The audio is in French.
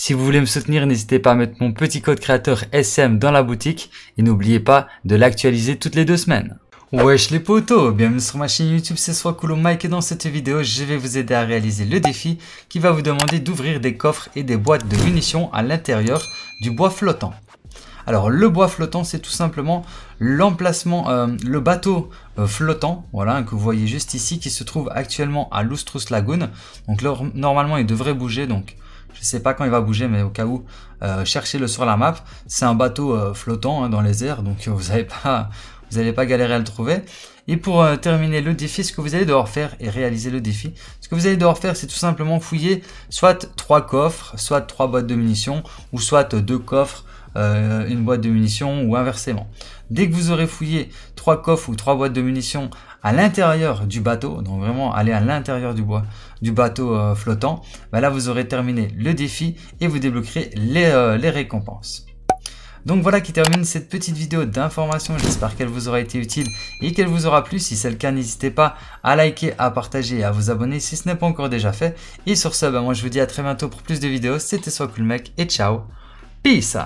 Si vous voulez me soutenir, n'hésitez pas à mettre mon petit code créateur SM dans la boutique et n'oubliez pas de l'actualiser toutes les deux semaines. Wesh les potos, bienvenue sur ma chaîne YouTube, c'est soit Mike et dans cette vidéo, je vais vous aider à réaliser le défi qui va vous demander d'ouvrir des coffres et des boîtes de munitions à l'intérieur du bois flottant. Alors le bois flottant, c'est tout simplement l'emplacement, euh, le bateau euh, flottant, voilà, que vous voyez juste ici, qui se trouve actuellement à l'Oustrous Lagoon. Donc là, normalement, il devrait bouger, donc je sais pas quand il va bouger, mais au cas où, euh, cherchez-le sur la map. C'est un bateau euh, flottant hein, dans les airs, donc euh, vous n'allez pas, vous allez pas galérer à le trouver. Et pour terminer le défi, ce que vous allez devoir faire et réaliser le défi, ce que vous allez devoir faire, c'est tout simplement fouiller soit trois coffres, soit trois boîtes de munitions, ou soit deux coffres euh, une boîte de munitions ou inversement. Dès que vous aurez fouillé trois coffres ou trois boîtes de munitions à l'intérieur du bateau, donc vraiment aller à l'intérieur du bois du bateau euh, flottant, bah là vous aurez terminé le défi et vous débloquerez euh, les, récompenses. Donc voilà qui termine cette petite vidéo d'information. J'espère qu'elle vous aura été utile et qu'elle vous aura plu. Si c'est le cas, n'hésitez pas à liker, à partager et à vous abonner si ce n'est pas encore déjà fait. Et sur ce, bah moi je vous dis à très bientôt pour plus de vidéos. C'était Soit Cool Mec et ciao. Peace